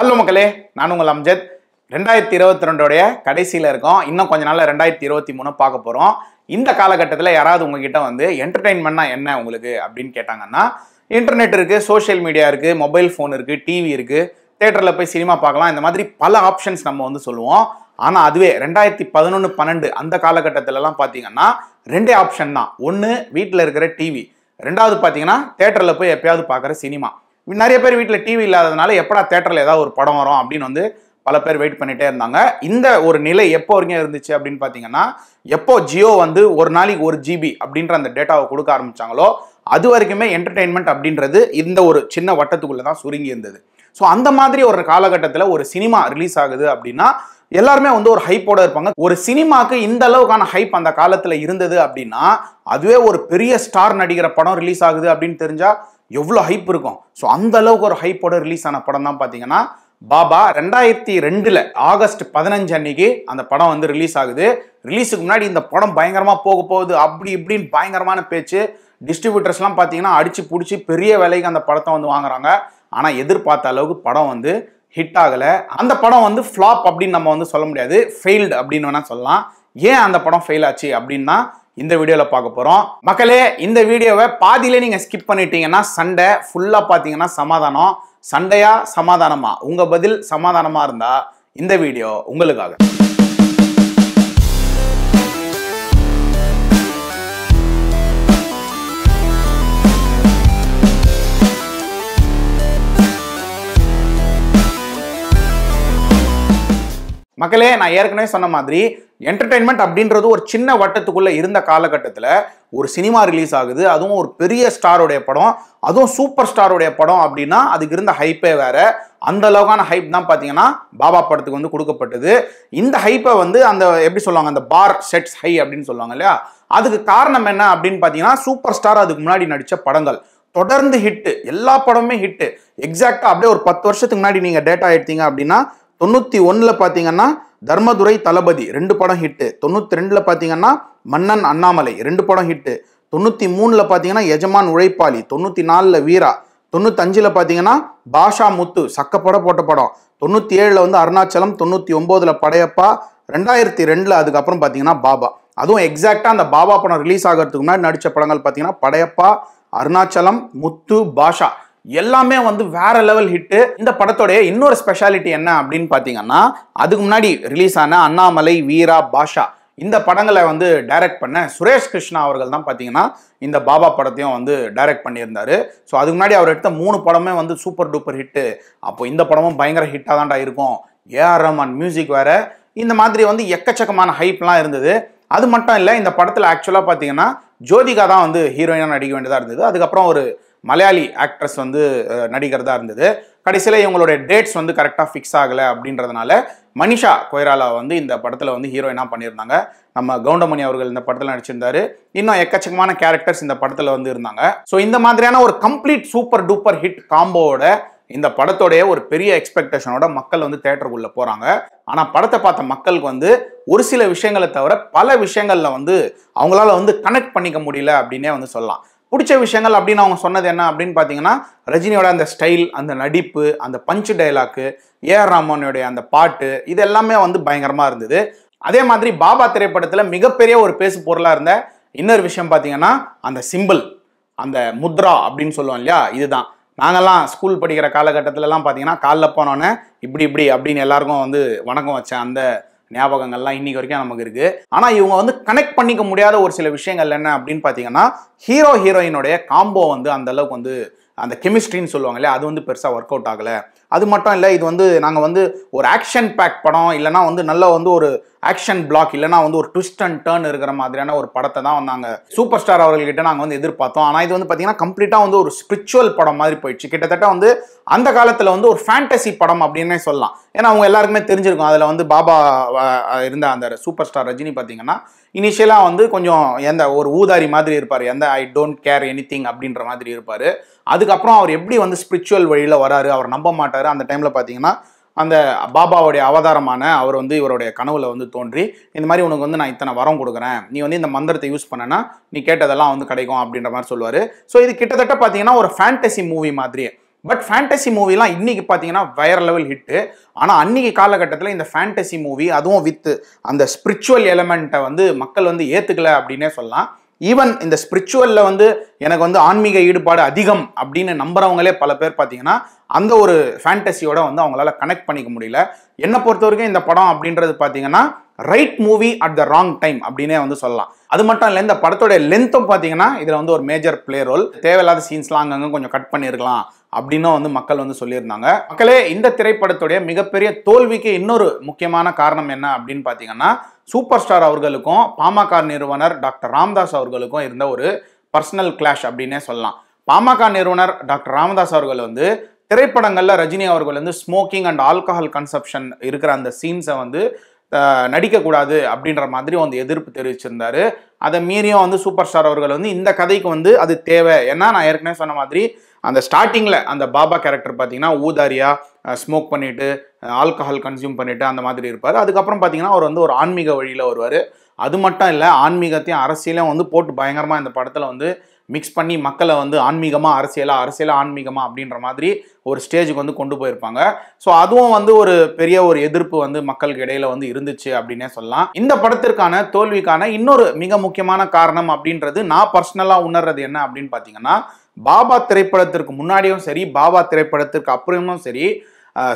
hello மக்களே நான் உங்கள் அம்ஜத் ரெண்டாயிரத்தி இருபத்தி ரெண்டோடைய கடைசியில் இருக்கோம் இன்னும் கொஞ்ச நாள் ரெண்டாயிரத்தி இருபத்தி மூணு பார்க்க போகிறோம் இந்த காலகட்டத்தில் யாராவது உங்ககிட்ட வந்து என்டர்டெயின்மெண்ட்னா என்ன உங்களுக்கு அப்படின்னு கேட்டாங்கன்னா இன்டர்நெட் இருக்குது சோஷியல் மீடியா இருக்குது மொபைல் ஃபோன் இருக்குது டிவி இருக்குது தேட்டரில் போய் சினிமா பார்க்கலாம் இந்த மாதிரி பல ஆப்ஷன்ஸ் நம்ம வந்து சொல்லுவோம் ஆனால் அதுவே ரெண்டாயிரத்தி பதினொன்று பன்னெண்டு அந்த காலகட்டத்திலலாம் பார்த்தீங்கன்னா ரெண்டே ஆப்ஷன் தான் ஒன்று வீட்டில் இருக்கிற டிவி ரெண்டாவது பார்த்தீங்கன்னா தேட்டரில் போய் எப்பயாவது பார்க்குற சினிமா நிறைய பேர் வீட்டில் டிவி இல்லாததுனால எப்படா தேட்டரில் ஏதாவது ஒரு படம் வரும் அப்படின்னு வந்து பல பேர் வெயிட் பண்ணிகிட்டே இருந்தாங்க இந்த ஒரு நிலை எப்போ வரைக்கும் இருந்துச்சு அப்படின்னு பார்த்தீங்கன்னா எப்போ ஜியோ வந்து ஒரு நாளைக்கு ஒரு ஜிபி அப்படின்ற அந்த டேட்டாவை கொடுக்க ஆரம்பித்தாங்களோ அது வரைக்குமே என்டர்டெயின்மெண்ட் அப்படின்றது இந்த ஒரு சின்ன வட்டத்துக்குள்ளே தான் சுருங்கி இருந்தது ஸோ அந்த மாதிரி ஒரு காலகட்டத்தில் ஒரு சினிமா ரிலீஸ் ஆகுது அப்படின்னா எல்லாருமே வந்து ஒரு ஹைப்போட இருப்பாங்க ஒரு சினிமாக்கு இந்த அளவுக்கான ஹைப் அந்த காலத்தில் இருந்தது அப்படின்னா அதுவே ஒரு பெரிய ஸ்டார் நடிகர படம் ரிலீஸ் ஆகுது அப்படின்னு தெரிஞ்சால் எவ்வளோ ஹைப் இருக்கும் ஸோ அந்த அளவுக்கு ஒரு ஹைப்போட ரிலீஸ் ஆன படம் தான் பார்த்தீங்கன்னா பாபா ரெண்டாயிரத்தி ரெண்டில் ஆகஸ்ட் பதினஞ்சு அன்னைக்கு அந்த படம் வந்து ரிலீஸ் ஆகுது ரிலீஸுக்கு முன்னாடி இந்த படம் பயங்கரமாக போக போகுது அப்படி இப்படின்னு பயங்கரமான பேச்சு டிஸ்ட்ரிபியூட்டர்ஸ்லாம் பார்த்தீங்கன்னா அடித்து பிடிச்சி பெரிய விலைக்கு அந்த படத்தை வந்து வாங்குறாங்க ஆனால் எதிர்பார்த்த அளவுக்கு படம் வந்து ஹிட் ஆகலை அந்த படம் வந்து ஃப்ளாப் அப்படின்னு நம்ம வந்து சொல்ல முடியாது ஃபெயில்டு அப்படின்னு வேணால் சொல்லலாம் ஏன் அந்த படம் ஃபெயில் ஆச்சு அப்படின்னா இந்த வீடியோவில் பார்க்க போகிறோம் மக்களே இந்த வீடியோவை பாதியிலே நீங்கள் ஸ்கிப் பண்ணிட்டீங்கன்னா சண்டை ஃபுல்லாக பார்த்தீங்கன்னா சமாதானம் சண்டையா சமாதானமா உங்கள் பதில் சமாதானமாக இருந்தால் இந்த வீடியோ உங்களுக்காக மக்களே நான் ஏற்கனவே சொன்ன மாதிரி என்டர்டெயின்மெண்ட் அப்படின்றது ஒரு சின்ன வட்டத்துக்குள்ளே இருந்த காலகட்டத்தில் ஒரு சினிமா ரிலீஸ் ஆகுது அதுவும் ஒரு பெரிய ஸ்டாருடைய படம் அதுவும் சூப்பர் ஸ்டாருடைய படம் அப்படின்னா அதுக்கு இருந்த ஹைப்பே வேற அந்த அளவுக்கான ஹைப் தான் பார்த்தீங்கன்னா பாபா படத்துக்கு வந்து கொடுக்கப்பட்டது இந்த ஹைப்பை வந்து அந்த எப்படி சொல்லுவாங்க அந்த பார் செட்ஸ் ஹை அப்படின்னு சொல்லுவாங்க இல்லையா அதுக்கு காரணம் என்ன அப்படின்னு பார்த்தீங்கன்னா சூப்பர் ஸ்டார் அதுக்கு முன்னாடி நடித்த படங்கள் தொடர்ந்து ஹிட்டு எல்லா படமுமே ஹிட்டு எக்ஸாக்டாக அப்படியே ஒரு பத்து வருஷத்துக்கு முன்னாடி நீங்கள் டேட்டா எடுத்தீங்க அப்படின்னா தொண்ணூற்றி ஒன்றில் பார்த்தீங்கன்னா தர்மதுரை தளபதி ரெண்டு படம் ஹிட்டு தொண்ணூற்றி ரெண்டில் பாத்தீங்கன்னா மன்னன் அண்ணாமலை ரெண்டு படம் ஹிட்டு தொண்ணூற்றி மூணில் பார்த்தீங்கன்னா எஜமான் உழைப்பாளி தொண்ணூற்றி நாலில் வீரா தொண்ணூத்தஞ்சில் பார்த்தீங்கன்னா பாஷா முத்து சக்கப்படம் போட்ட படம் தொண்ணூற்றி ஏழில் வந்து அருணாச்சலம் தொண்ணூற்றி ஒன்பதுல படையப்பா ரெண்டாயிரத்தி ரெண்டில் அதுக்கப்புறம் பார்த்தீங்கன்னா பாபா அதுவும் எக்ஸாக்டா அந்த பாபா படம் ரிலீஸ் ஆகிறதுக்கு முன்னாடி நடித்த படங்கள் பார்த்தீங்கன்னா படையப்பா அருணாச்சலம் முத்து பாஷா எல்லாமே வந்து வேற லெவல் ஹிட்டு இந்த படத்தோடைய இன்னொரு ஸ்பெஷாலிட்டி என்ன அப்படின்னு பார்த்தீங்கன்னா அதுக்கு முன்னாடி ரிலீஸ் ஆன அண்ணாமலை வீரா பாஷா இந்த படங்களை வந்து டைரக்ட் பண்ண சுரேஷ் கிருஷ்ணா அவர்கள் தான் பார்த்தீங்கன்னா இந்த பாபா படத்தையும் வந்து டைரக்ட் பண்ணியிருந்தாரு ஸோ அதுக்கு முன்னாடி அவர் எடுத்த மூணு படமே வந்து சூப்பர் டூப்பர் ஹிட்டு அப்போ இந்த படமும் பயங்கர ஹிட்டாக தான்டா இருக்கும் ஏஆர் ரமன் மியூசிக் வேற இந்த மாதிரி வந்து எக்கச்சக்கமான ஹைப்லாம் இருந்தது அது மட்டும் இல்லை இந்த படத்தில் ஆக்சுவலாக பார்த்தீங்கன்னா ஜோதிகா தான் வந்து ஹீரோயினாக நடிக்க வேண்டியதாக இருந்தது அதுக்கப்புறம் ஒரு மலையாளி ஆக்ட்ரஸ் வந்து நடிகர்தான் இருந்தது கடைசியில் இவங்களுடைய டேட்ஸ் வந்து கரெக்டாக ஃபிக்ஸ் ஆகலை அப்படின்றதுனால மனிஷா கொய்ராலா வந்து இந்த படத்தில் வந்து ஹீரோயினாக பண்ணியிருந்தாங்க நம்ம கவுண்டமணி அவர்கள் இந்த படத்தில் நடிச்சிருந்தாரு இன்னும் எக்கச்சக்கமான கேரக்டர்ஸ் இந்த படத்தில் வந்து இருந்தாங்க ஸோ இந்த மாதிரியான ஒரு கம்ப்ளீட் சூப்பர் டூப்பர் ஹிட் காம்போவோட இந்த படத்தோடைய ஒரு பெரிய எக்ஸ்பெக்டேஷனோட மக்கள் வந்து தேட்டருக்குள்ளே போகிறாங்க ஆனால் படத்தை பார்த்த மக்களுக்கு வந்து ஒரு சில விஷயங்களை தவிர பல விஷயங்களில் வந்து அவங்களால வந்து கனெக்ட் பண்ணிக்க முடியல அப்படின்னே வந்து சொல்லலாம் பிடிச்ச விஷயங்கள் அப்படின்னு அவங்க சொன்னது என்ன அப்படின்னு பார்த்தீங்கன்னா ரஜினியோட அந்த ஸ்டைல் அந்த நடிப்பு அந்த பஞ்சு டைலாக்கு ஆர் ராமனுடைய அந்த பாட்டு இது எல்லாமே வந்து பயங்கரமாக இருந்தது அதே மாதிரி பாபா திரைப்படத்தில் மிகப்பெரிய ஒரு பேசு பொருளாக இருந்த இன்னொரு விஷயம் பார்த்தீங்கன்னா அந்த சிம்பிள் அந்த முத்ரா அப்படின்னு சொல்லுவோம் இல்லையா இதுதான் நாங்கள்லாம் ஸ்கூல் படிக்கிற காலகட்டத்திலலாம் பார்த்தீங்கன்னா காலைல போனோடனே இப்படி இப்படி அப்படின்னு எல்லாருக்கும் வந்து வணக்கம் வச்சேன் அந்த ஞாபகங்கள்லாம் இன்னைக்கு வரைக்கும் நமக்கு இருக்கு ஆனா இவங்க வந்து கனெக்ட் பண்ணிக்க முடியாத ஒரு சில விஷயங்கள் என்ன அப்படின்னு பாத்தீங்கன்னா ஹீரோ ஹீரோயினுடைய காம்போ வந்து அந்த அளவுக்கு வந்து அந்த கெமிஸ்ட்ரின்னு சொல்லுவாங்க இல்லையா அது வந்து பெருசாக ஒர்க் அவுட் ஆகலை அது மட்டும் இல்லை இது வந்து நாங்கள் வந்து ஒரு ஆக்ஷன் பேக் படம் இல்லைனா வந்து நல்ல வந்து ஒரு ஆக்ஷன் பிளாக் இல்லைனா வந்து ஒரு ட்விஸ்ட் அண்ட் டேர்ன் இருக்கிற மாதிரியான ஒரு படத்தை தான் வந்து நாங்கள் சூப்பர் ஸ்டார் அவர்கள்கிட்ட நாங்கள் வந்து எதிர்பார்த்தோம் ஆனால் இது வந்து பார்த்தீங்கன்னா கம்ப்ளீட்டாக வந்து ஒரு ஸ்பிரிச்சுவல் படம் மாதிரி போயிடுச்சு கிட்டத்தட்ட வந்து அந்த காலத்தில் வந்து ஒரு ஃபேண்டசி படம் அப்படின்னே சொல்லலாம் ஏன்னா அவங்க எல்லாருக்குமே தெரிஞ்சிருக்கும் அதில் வந்து பாபா இருந்த அந்த சூப்பர் ஸ்டார் ரஜினி பார்த்தீங்கன்னா இனிஷியலாக வந்து கொஞ்சம் எந்த ஒரு ஊதாரி மாதிரி இருப்பார் எந்த I don't care anything அப்படின்ற மாதிரி இருப்பார் அதுக்கப்புறம் அவர் எப்படி வந்து ஸ்பிரிச்சுவல் வழியில் வராரு அவர் நம்ப மாட்டார் அந்த டைமில் பார்த்தீங்கன்னா அந்த பாபாவுடைய அவதாரமான அவர் வந்து இவருடைய கனவுல வந்து தோன்றி இந்த மாதிரி உனக்கு வந்து நான் இத்தனை வரம் கொடுக்குறேன் நீ வந்து இந்த மந்திரத்தை யூஸ் பண்ணனா நீ கேட்டதெல்லாம் வந்து கிடைக்கும் அப்படின்ற மாதிரி சொல்லுவார் ஸோ இது கிட்டத்தட்ட பார்த்தீங்கன்னா ஒரு ஃபேண்டசி மூவி மாதிரியே பட் ஃபேண்டசி மூவிலாம் இன்றைக்கி பார்த்தீங்கன்னா வயர் லெவல் ஹிட்டு ஆனால் அன்றைக்கி காலகட்டத்தில் இந்த ஃபேண்டசி மூவி அதுவும் வித்து அந்த ஸ்பிரிச்சுவல் எலமெண்ட்டை வந்து மக்கள் வந்து ஏற்றுக்கல அப்படின்னே சொல்லலாம் ஈவன் இந்த ஸ்பிரிச்சுவலில் வந்து எனக்கு வந்து ஆன்மீக ஈடுபாடு அதிகம் அப்படின்னு நம்புறவங்களே பல பேர் பார்த்தீங்கன்னா அந்த ஒரு ஃபேண்டசியோட வந்து அவங்களால கனெக்ட் பண்ணிக்க முடியல என்னை பொறுத்த வரைக்கும் இந்த படம் அப்படின்றது பார்த்தீங்கன்னா right movie at the wrong time அப்படின்னே வந்து சொல்லலாம் அது மட்டும் இல்லை இந்த படத்தோடைய லென்த்தும் பார்த்தீங்கன்னா இதில் வந்து ஒரு மேஜர் பிளே ரோல் தேவையில்லாத சீன்ஸ்லாம் அங்கங்கே கொஞ்சம் கட் பண்ணியிருக்கலாம் அப்படின்னும் வந்து மக்கள் வந்து சொல்லியிருந்தாங்க மக்களே இந்த திரைப்படத்துடைய மிகப்பெரிய தோல்விக்கு இன்னொரு முக்கியமான காரணம் என்ன அப்படின்னு பார்த்தீங்கன்னா சூப்பர் ஸ்டார் அவர்களுக்கும் பாமக நிறுவனர் டாக்டர் ராம்தாஸ் அவர்களுக்கும் இருந்த ஒரு பர்சனல் கிளாஷ் அப்படின்னே சொல்லலாம் பாமக நிறுவனர் டாக்டர் ராமதாஸ் அவர்கள் வந்து திரைப்படங்களில் ரஜினி அவர்கள் வந்து ஸ்மோக்கிங் அண்ட் ஆல்கஹால் கன்சப்ஷன் இருக்கிற அந்த சீன்ஸை வந்து நடிக்கக்கூடாது அப்படின்ற மாதிரி வந்து எதிர்ப்பு தெரிவிச்சிருந்தார் அதை மீறியும் வந்து சூப்பர் ஸ்டார் அவர்கள் வந்து இந்த கதைக்கு வந்து அது தேவை ஏன்னா நான் ஏற்கனவே சொன்ன மாதிரி அந்த ஸ்டார்டிங்கில் அந்த பாபா கேரக்டர் பார்த்தீங்கன்னா ஊதாரியா ஸ்மோக் பண்ணிவிட்டு ஆல்கஹால் கன்சியூம் பண்ணிவிட்டு அந்த மாதிரி இருப்பார் அதுக்கப்புறம் பார்த்தீங்கன்னா அவர் வந்து ஒரு ஆன்மீக வழியில் வருவார் அது மட்டும் இல்லை ஆன்மீகத்தையும் அரசியலையும் வந்து போட்டு பயங்கரமாக இந்த படத்தில் வந்து மிக்ஸ் பண்ணி மக்களை வந்து ஆன்மீகமாக அரசியலாக அரசியலாக ஆன்மீகமாக அப்படின்ற மாதிரி ஒரு ஸ்டேஜுக்கு வந்து கொண்டு போயிருப்பாங்க ஸோ அதுவும் வந்து ஒரு பெரிய ஒரு எதிர்ப்பு வந்து மக்களுக்கு இடையில வந்து இருந்துச்சு அப்படின்னே சொல்லலாம் இந்த படத்திற்கான தோல்விக்கான இன்னொரு மிக முக்கியமான காரணம் அப்படின்றது நான் பர்சனலாக உணர்றது என்ன அப்படின்னு பார்த்தீங்கன்னா பாபா திரைப்படத்திற்கு முன்னாடியும் சரி பாபா திரைப்படத்திற்கு அப்புறமும் சரி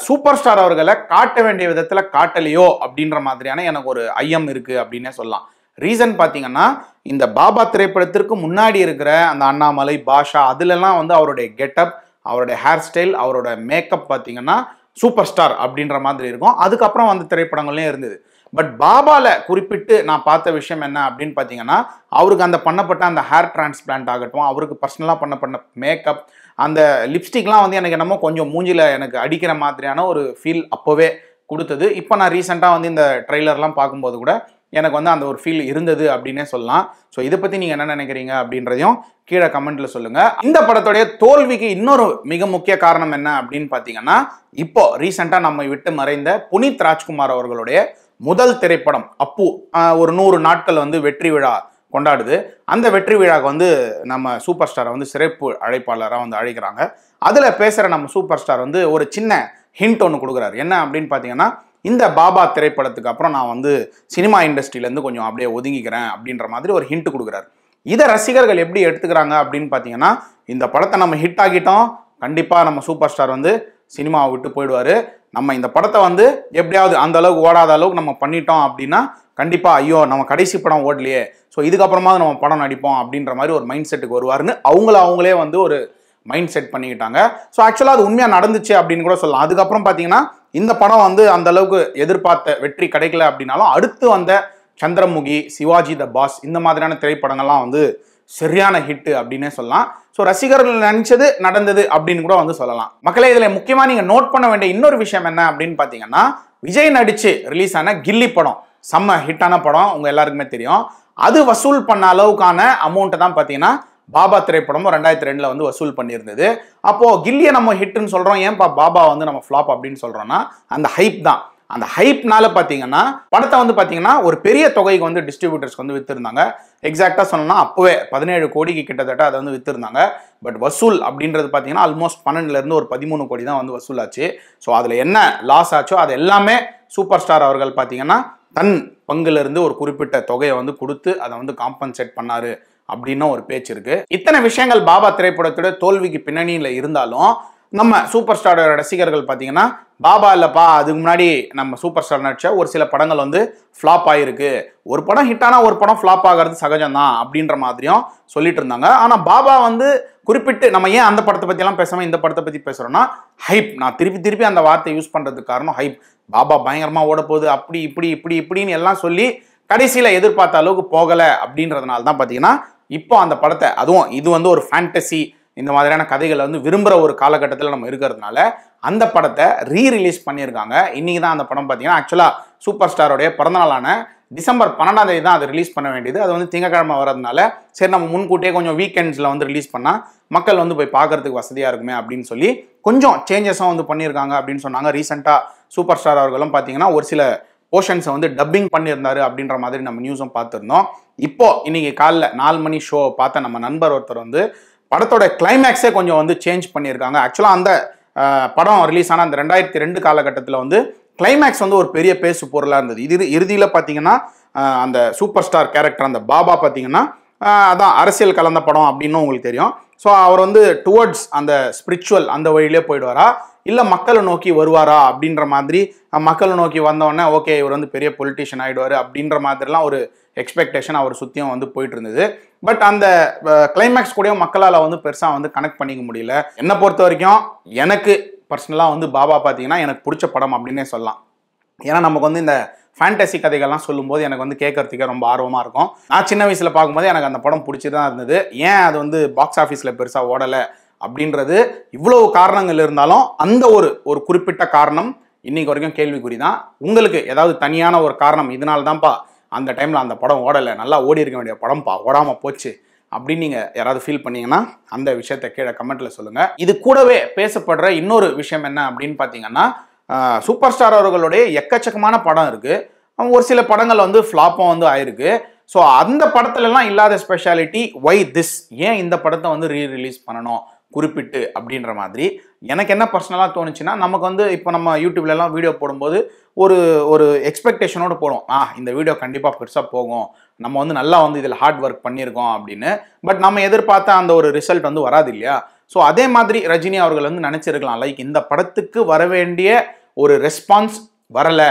சூப்பர் ஸ்டார் அவர்களை காட்ட வேண்டிய விதத்தில் காட்டலையோ அப்படின்ற மாதிரியான எனக்கு ஒரு ஐயம் இருக்குது அப்படின்னே சொல்லலாம் ரீசன் பார்த்தீங்கன்னா இந்த பாபா திரைப்படத்திற்கு முன்னாடி இருக்கிற அந்த அண்ணாமலை பாஷா அதுலலாம் வந்து அவருடைய கெட்டப் அவருடைய ஹேர் ஸ்டைல் அவரோட மேக்கப் பார்த்தீங்கன்னா சூப்பர் ஸ்டார் அப்படின்ற மாதிரி இருக்கும் அதுக்கப்புறம் வந்து திரைப்படங்கள்லேயும் இருந்தது பட் பாபாவில் குறிப்பிட்டு நான் பார்த்த விஷயம் என்ன அப்படின்னு பார்த்தீங்கன்னா அவருக்கு அந்த பண்ணப்பட்ட அந்த ஹேர் டிரான்ஸ்பிளான்ட் ஆகட்டும் அவருக்கு பர்சனலாக பண்ண பண்ண மேக்கப் அந்த லிப்ஸ்டிக்லாம் வந்து எனக்கு என்னமோ கொஞ்சம் மூஞ்சியில் எனக்கு அடிக்கிற மாதிரியான ஒரு ஃபீல் அப்போவே கொடுத்தது இப்போ நான் ரீசெண்டாக வந்து இந்த ட்ரெய்லர்லாம் பார்க்கும்போது கூட எனக்கு வந்து அந்த ஒரு ஃபீல் இருந்தது அப்படின்னே சொல்லலாம் ஸோ இதை பற்றி நீங்கள் என்ன நினைக்கிறீங்க அப்படின்றதையும் கீழே கமெண்டில் சொல்லுங்கள் இந்த படத்துடைய தோல்விக்கு இன்னொரு மிக முக்கிய காரணம் என்ன அப்படின்னு பார்த்தீங்கன்னா இப்போ ரீசெண்டாக நம்ம விட்டு மறைந்த புனித் ராஜ்குமார் அவர்களுடைய முதல் திரைப்படம் அப்பு ஒரு நூறு நாட்கள் வந்து வெற்றி விழா கொண்டாடுது அந்த வெற்றி விழாவுக்கு வந்து நம்ம சூப்பர் ஸ்டாரை வந்து சிறப்பு அழைப்பாளராக வந்து அழைக்கிறாங்க அதில் பேசுகிற நம்ம சூப்பர் ஸ்டார் வந்து ஒரு சின்ன ஹிண்ட் ஒன்று கொடுக்குறாரு என்ன அப்படின்னு பார்த்தீங்கன்னா இந்த பாபா திரைப்படத்துக்கு அப்புறம் நான் வந்து சினிமா இண்டஸ்ட்ரியிலேருந்து கொஞ்சம் அப்படியே ஒதுங்கிக்கிறேன் அப்படின்ற மாதிரி ஒரு ஹிண்ட் கொடுக்குறாரு இதை ரசிகர்கள் எப்படி எடுத்துக்கிறாங்க அப்படின்னு பார்த்தீங்கன்னா இந்த படத்தை நம்ம ஹிட் ஆகிட்டோம் கண்டிப்பாக நம்ம சூப்பர் ஸ்டார் வந்து சினிமாவை விட்டு போயிடுவார் நம்ம இந்த படத்தை வந்து எப்படியாவது அந்த அளவுக்கு ஓடாத அளவுக்கு நம்ம பண்ணிட்டோம் அப்படின்னா கண்டிப்பாக ஐயோ நம்ம கடைசி படம் ஓடலையே ஸோ இதுக்கப்புறமா நம்ம படம் நடிப்போம் அப்படின்ற மாதிரி ஒரு மைண்ட் செட்டுக்கு வருவார்னு அவங்கள அவங்களே வந்து ஒரு மைண்ட் செட் பண்ணிக்கிட்டாங்க ஸோ ஆக்சுவலாக அது உண்மையாக நடந்துச்சு அப்படின்னு கூட சொல்லலாம் அதுக்கப்புறம் பார்த்தீங்கன்னா இந்த படம் வந்து அந்த அளவுக்கு எதிர்பார்த்த வெற்றி கிடைக்கல அப்படின்னாலும் அடுத்து வந்த சந்திரமுகி சிவாஜி த பாஸ் இந்த மாதிரியான திரைப்படங்கள்லாம் வந்து சரியான ஹிட் அப்படின்னே சொல்லலாம் ஸோ ரசிகர்கள் நினைச்சது நடந்தது அப்படின்னு கூட வந்து சொல்லலாம் மக்களே இதில் முக்கியமாக நீங்கள் நோட் பண்ண வேண்டிய இன்னொரு விஷயம் என்ன அப்படின்னு பார்த்தீங்கன்னா விஜய் நடித்து ரிலீஸ் ஆன கில்லி படம் செம்ம ஹிட்டான படம் உங்கள் எல்லாருக்குமே தெரியும் அது வசூல் பண்ண அளவுக்கான அமௌண்ட்டை தான் பார்த்தீங்கன்னா பாபா திரைப்படமும் ரெண்டாயிரத்தி ரெண்டில் வந்து வசூல் பண்ணியிருந்தது அப்போது கில்லியை நம்ம ஹிட்னு சொல்கிறோம் ஏன்பா பாபா வந்து நம்ம ஃப்ளாப் அப்படின்னு சொல்கிறோன்னா அந்த ஹைப் தான் அந்த ஹைப்னால பார்த்தீங்கன்னா படத்தை வந்து பார்த்தீங்கன்னா ஒரு பெரிய தொகைக்கு வந்து டிஸ்ட்ரிபியூட்டர்ஸ்க்கு வந்து விற்றுருந்தாங்க எக்ஸாக்டாக சொல்லணும்னா அப்போவே பதினேழு கோடிக்கு கிட்டத்தட்ட அதை வந்து விற்றுருந்தாங்க பட் வசூல் அப்படின்றது பார்த்தீங்கன்னா ஆல்மோஸ்ட் பன்னெண்டுலேருந்து ஒரு பதிமூணு கோடி தான் வந்து வசூல் ஆச்சு ஸோ அதில் என்ன லாஸ் ஆச்சோ அது எல்லாமே சூப்பர் ஸ்டார் அவர்கள் பார்த்தீங்கன்னா தன் பங்குலேருந்து ஒரு குறிப்பிட்ட தொகையை வந்து கொடுத்து அதை வந்து காம்பன்சேட் பண்ணார் அப்படின்னு ஒரு பேச்சு இருக்கு இத்தனை விஷயங்கள் பாபா திரைப்படத்தோட தோல்விக்கு பின்னணியில் இருந்தாலும் நம்ம சூப்பர் ஸ்டாரோட ரசிகர்கள் பார்த்தீங்கன்னா பாபா இல்லைப்பா அதுக்கு முன்னாடி நம்ம சூப்பர் ஸ்டார் நடிச்ச ஒரு சில படங்கள் வந்து ஃப்ளாப் ஆகிருக்கு ஒரு படம் ஹிட்டானா ஒரு படம் ஃப்ளாப் ஆகிறது சகஜம்தான் அப்படின்ற மாதிரியும் சொல்லிட்டு இருந்தாங்க ஆனால் பாபா வந்து குறிப்பிட்டு நம்ம ஏன் அந்த படத்தை பற்றிலாம் பேசாமல் இந்த படத்தை பற்றி பேசுகிறோன்னா ஹைப் நான் திருப்பி திருப்பி அந்த வார்த்தை யூஸ் பண்ணுறதுக்கு காரணம் ஹைப் பாபா பயங்கரமாக ஓட போகுது அப்படி இப்படி இப்படி இப்படின்னு எல்லாம் சொல்லி கடைசியில் எதிர்பார்த்த அளவுக்கு போகலை அப்படின்றதுனால தான் பார்த்தீங்கன்னா இப்போ அந்த படத்தை அதுவும் இது வந்து ஒரு ஃபேண்டசி இந்த மாதிரியான கதைகளை வந்து விரும்புகிற ஒரு காலகட்டத்தில் நம்ம இருக்கிறதுனால அந்த படத்தை ரீ ரிலீஸ் பண்ணியிருக்காங்க இன்றைக்கி தான் அந்த படம் பார்த்தீங்கன்னா ஆக்சுவலாக சூப்பர் ஸ்டாரோடைய பிறந்தநாளான டிசம்பர் பன்னெண்டாம் தேதி தான் அது ரிலீஸ் பண்ண வேண்டியது அது வந்து திங்கக்கிழமை வரதுனால சரி நம்ம முன்கூட்டியே கொஞ்சம் வீக்கெண்ட்ஸில் வந்து ரிலீஸ் பண்ணால் மக்கள் வந்து போய் பார்க்கறதுக்கு வசதியாக இருக்குமே அப்படின்னு சொல்லி கொஞ்சம் சேஞ்சஸாக வந்து பண்ணியிருக்காங்க அப்படின்னு சொன்னாங்க ரீசெண்டாக சூப்பர் ஸ்டார் அவர்களும் பார்த்தீங்கன்னா ஒரு சில போர்ஷன்ஸை வந்து டப்பிங் பண்ணியிருந்தாரு அப்படின்ற மாதிரி நம்ம நியூஸும் பார்த்துருந்தோம் இப்போ இன்னைக்கு காலைல நாலு மணி ஷோ பார்த்த நம்ம நண்பர் ஒருத்தர் வந்து படத்தோட கிளைமேக்ஸே கொஞ்சம் வந்து சேஞ்ச் பண்ணியிருக்காங்க ஆக்சுவலாக அந்த படம் ரிலீஸ் ஆன அந்த ரெண்டாயிரத்தி ரெண்டு காலகட்டத்தில் வந்து கிளைமேக்ஸ் வந்து ஒரு பெரிய பேசு பொருளாக இருந்தது இது இறுதியில் பார்த்தீங்கன்னா அந்த சூப்பர் ஸ்டார் கேரக்டர் அந்த பாபா பார்த்தீங்கன்னா அதான் அரசியல் கலந்த படம் அப்படின்னு உங்களுக்கு தெரியும் ஸோ அவர் வந்து டுவர்ட்ஸ் அந்த ஸ்பிரிச்சுவல் அந்த வழியிலே போயிடுவாரா இல்லை மக்களை நோக்கி வருவாரா அப்படின்ற மாதிரி மக்களை நோக்கி வந்தவொடனே ஓகே இவர் வந்து பெரிய பொலிட்டிஷியன் ஆகிடுவார் அப்படின்ற மாதிரிலாம் ஒரு எக்ஸ்பெக்டேஷன் அவர் சுற்றியும் வந்து போயிட்டு இருந்தது பட் அந்த கிளைமேக்ஸ் கூடயும் மக்களால் வந்து பெருசாக வந்து கனெக்ட் பண்ணிக்க முடியல என்னை பொறுத்த வரைக்கும் எனக்கு பர்சனலாக வந்து பாபா பார்த்தீங்கன்னா எனக்கு பிடிச்ச படம் அப்படின்னே சொல்லலாம் ஏன்னா நமக்கு வந்து இந்த ஃபேண்டசி கதைகள்லாம் சொல்லும்போது எனக்கு வந்து கேட்கறதுக்கே ரொம்ப ஆர்வமாக இருக்கும் நான் சின்ன வயசில் பார்க்கும்போது எனக்கு அந்த படம் பிடிச்சி தான் இருந்தது ஏன் அது வந்து பாக்ஸ் ஆஃபீஸில் பெருசாக ஓடலை அப்படின்றது இவ்வளவு காரணங்கள் இருந்தாலும் அந்த ஒரு ஒரு குறிப்பிட்ட காரணம் இன்னைக்கு வரைக்கும் கேள்விக்குறி தான் உங்களுக்கு ஏதாவது தனியான ஒரு காரணம் இதனால தான்ப்பா அந்த டைமில் அந்த படம் ஓடலை நல்லா ஓடி இருக்க வேண்டிய படம்ப்பா ஓடாமல் போச்சு அப்படின்னு நீங்கள் யாராவது ஃபீல் பண்ணீங்கன்னா அந்த விஷயத்தை கீழே கமெண்ட்டில் சொல்லுங்கள் இது கூடவே பேசப்படுற இன்னொரு விஷயம் என்ன அப்படின்னு பார்த்தீங்கன்னா சூப்பர் ஸ்டார் அவர்களுடைய எக்கச்சக்கமான படம் இருக்குது ஒரு சில படங்கள் வந்து ஃப்ளாப்பும் வந்து ஆயிருக்கு ஸோ அந்த படத்துலலாம் இல்லாத ஸ்பெஷாலிட்டி ஒய் திஸ் ஏன் இந்த படத்தை வந்து ரீ ரிலீஸ் பண்ணணும் குறிப்பிட்டு அப்படின்ற மாதிரி எனக்கு என்ன பர்சனலாக தோணுச்சுன்னா நமக்கு வந்து இப்போ நம்ம யூடியூப்லலாம் வீடியோ போடும்போது ஒரு ஒரு எக்ஸ்பெக்டேஷனோடு போடும் ஆ இந்த வீடியோ கண்டிப்பாக பெருசாக போகும் நம்ம வந்து நல்லா வந்து இதில் ஹார்ட் ஒர்க் பண்ணியிருக்கோம் அப்படின்னு பட் நம்ம எதிர்பார்த்த அந்த ஒரு ரிசல்ட் வந்து வராது இல்லையா ஸோ அதே மாதிரி ரஜினி அவர்கள் வந்து நினச்சிருக்கலாம் லைக் இந்த படத்துக்கு வர வேண்டிய ஒரு ரெஸ்பான்ஸ் வரலை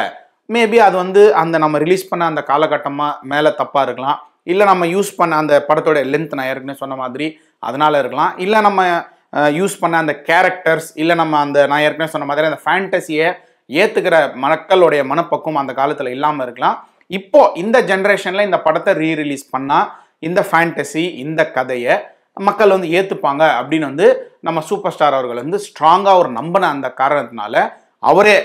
மேபி அது வந்து அந்த நம்ம ரிலீஸ் பண்ண அந்த காலகட்டமாக மேலே தப்பாக இருக்கலாம் இல்லை நம்ம யூஸ் பண்ண அந்த படத்தோட லென்த் நான் இருக்குன்னு சொன்ன மாதிரி அதனால் இருக்கலாம் இல்லை நம்ம யூஸ் பண்ண அந்த கேரக்டர்ஸ் இல்லை நம்ம அந்த நான் ஏற்கனவே சொன்ன மாதிரி அந்த ஃபேண்டசியை ஏற்றுக்கிற மக்களுடைய மனப்பக்குவம் அந்த காலத்தில் இல்லாமல் இருக்கலாம் இப்போ இந்த ஜென்ரேஷனில் இந்த படத்தை ரீ ரிலீஸ் பண்ணால் இந்த ஃபேண்டசி இந்த கதையை மக்கள் வந்து ஏற்றுப்பாங்க அப்படின்னு வந்து நம்ம சூப்பர் ஸ்டார் அவர்கள் வந்து ஸ்ட்ராங்காக ஒரு நம்பின அந்த காரணத்தினால அவரே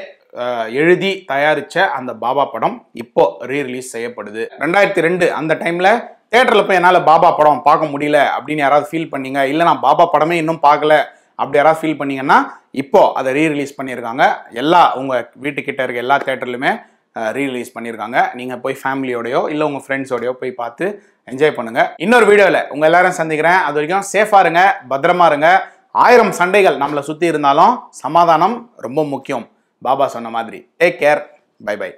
எழுதி தயாரித்த அந்த பாபா படம் இப்போ ரீ ரிலீஸ் செய்யப்படுது ரெண்டாயிரத்தி ரெண்டு அந்த டைமில் தேட்டரில் போய் என்னால் பாபா படம் பார்க்க முடியல அப்படின்னு யாராவது ஃபீல் பண்ணீங்க இல்லை நான் பாபா படமே இன்னும் பார்க்கல அப்படி யாராவது ஃபீல் பண்ணீங்கன்னா இப்போ அதை ரீ ரிலீஸ் பண்ணியிருக்காங்க எல்லா உங்கள் வீட்டுக்கிட்ட இருக்க எல்லா தேட்டர்லையுமே ரீ ரிலீஸ் பண்ணியிருக்காங்க நீங்கள் போய் ஃபேமிலியோடையோ இல்லை உங்கள் ஃப்ரெண்ட்ஸோடையோ போய் பார்த்து என்ஜாய் பண்ணுங்கள் இன்னொரு வீடியோவில் உங்கள் எல்லாரும் சந்திக்கிறேன் அது வரைக்கும் சேஃபாக இருங்க பத்திரமா இருங்க ஆயிரம் சண்டைகள் நம்மளை சுற்றி இருந்தாலும் சமாதானம் ரொம்ப முக்கியம் பாபா சொன்ன மாதிரி டேக் கேர் பை பை